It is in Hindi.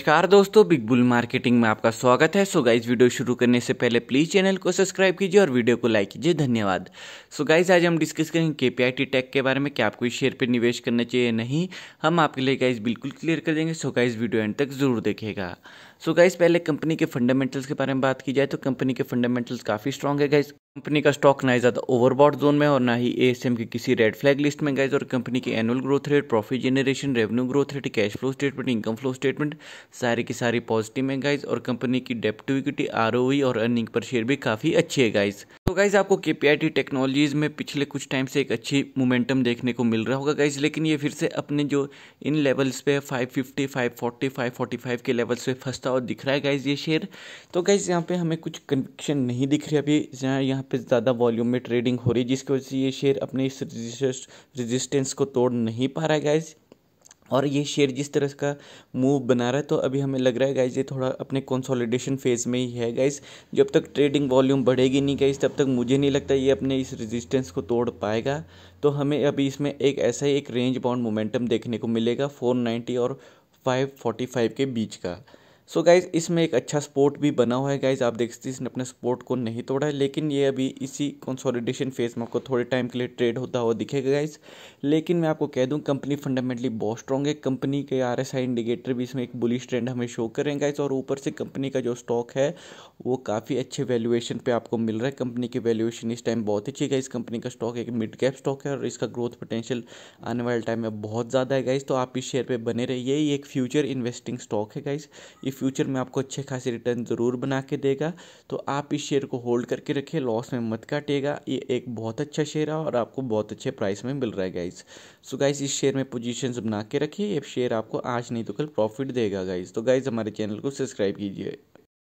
नमस्कार दोस्तों बिग बुल मार्केटिंग में आपका स्वागत है सो गाइज वीडियो शुरू करने से पहले प्लीज़ चैनल को सब्सक्राइब कीजिए और वीडियो को लाइक कीजिए धन्यवाद सो गाइज आज हम डिस्कस करेंगे के पी आई टी टैक के बारे में क्या आपको इस शेयर पर निवेश करना चाहिए नहीं हम आपके लिए गाइज बिल्कुल क्लियर कर देंगे सो गाइज वीडियो एंड तक जरूर देखेगा सो गाइज पहले कंपनी के फंडामेंटल्स के बारे में बात की जाए तो कंपनी के फंडामेंटल्स काफ़ी स्ट्रॉन्ग है गाइज कंपनी का स्टॉक ना ही ज़्यादा ओवरबॉट जोन में और ना ही एम की किसी रेड फ्लैग लिस्ट में गए और कंपनी की annual growth rate profit generation revenue growth rate cash flow statement income flow statement सारी की सारी पॉजिटिव है गाइज और कंपनी की डेप्ट इक्विटी आर और अर्निंग पर शेयर भी काफ़ी अच्छी है गाइज तो गाइज़ आपको के पी आई टी टेक्नोलॉजीज़ में पिछले कुछ टाइम से एक अच्छी मोमेंटम देखने को मिल रहा होगा गाइज़ लेकिन ये फिर से अपने जो इन लेवल्स पे 550, 540, 545 के लेवल्स पे फंसता और दिख रहा है गाइज़ ये शेयर तो गाइज़ यहाँ पे हमें कुछ कन्विक्शन नहीं दिख रही अभी जहाँ यहाँ पे ज़्यादा वॉल्यूम में ट्रेडिंग हो रही है जिसकी वजह से ये शेयर अपने इस रजिस्टेंस को तोड़ नहीं पा रहा है गाइज़ और ये शेयर जिस तरह का मूव बना रहा है तो अभी हमें लग रहा है गाइज ये थोड़ा अपने कंसोलिडेशन फेज़ में ही है गाइज जब तक ट्रेडिंग वॉल्यूम बढ़ेगी नहीं गाइज तब तक मुझे नहीं लगता ये अपने इस रेजिस्टेंस को तोड़ पाएगा तो हमें अभी इसमें एक ऐसा ही एक रेंज बाउंड मोमेंटम देखने को मिलेगा 490 और 545 के बीच का सो गाइज़ इसमें एक अच्छा सपोर्ट भी बना हुआ है गाइज़ आप देख सकते हैं इसने अपने सपोर्ट को नहीं तोड़ा है लेकिन ये अभी इसी कंसोलिडेशन फेज में आपको थोड़े टाइम के लिए ट्रेड होता हुआ दिखेगा गाइज़ लेकिन मैं आपको कह दूं कंपनी फंडामेंटली बहुत स्ट्रॉन्ग है कंपनी के आर एस आई इंडिकेटर भी इसमें एक बुलिश ट्रेंड हमें शो करें गाइज़ और ऊपर से कंपनी का जो स्टॉक है वो काफ़ी अच्छे वैल्यूएशन पर आपको मिल रहा है कंपनी की वैल्यूएशन इस टाइम बहुत अच्छी है गाइज़ कंपनी का स्टॉक एक मिड कैप स्टॉक है और इसका ग्रोथ पोटेंशियल आने वाले टाइम में बहुत ज़्यादा है गाइज़ तो आप इस शेयर पर बने रहिए ये एक फ्यूचर इन्वेस्टिंग स्टॉक है गाइज़ इफ़ फ्यूचर में आपको अच्छे खासे रिटर्न ज़रूर बना के देगा तो आप इस शेयर को होल्ड करके रखिए लॉस में मत काटेगा ये एक बहुत अच्छा शेयर है और आपको बहुत अच्छे प्राइस में मिल रहा है गाइज सो गाइज इस शेयर में पोजिशन बना के रखिए ये शेयर आपको आज नहीं तो कल प्रॉफिट देगा गाइज तो गाइज हमारे चैनल को सब्सक्राइब कीजिए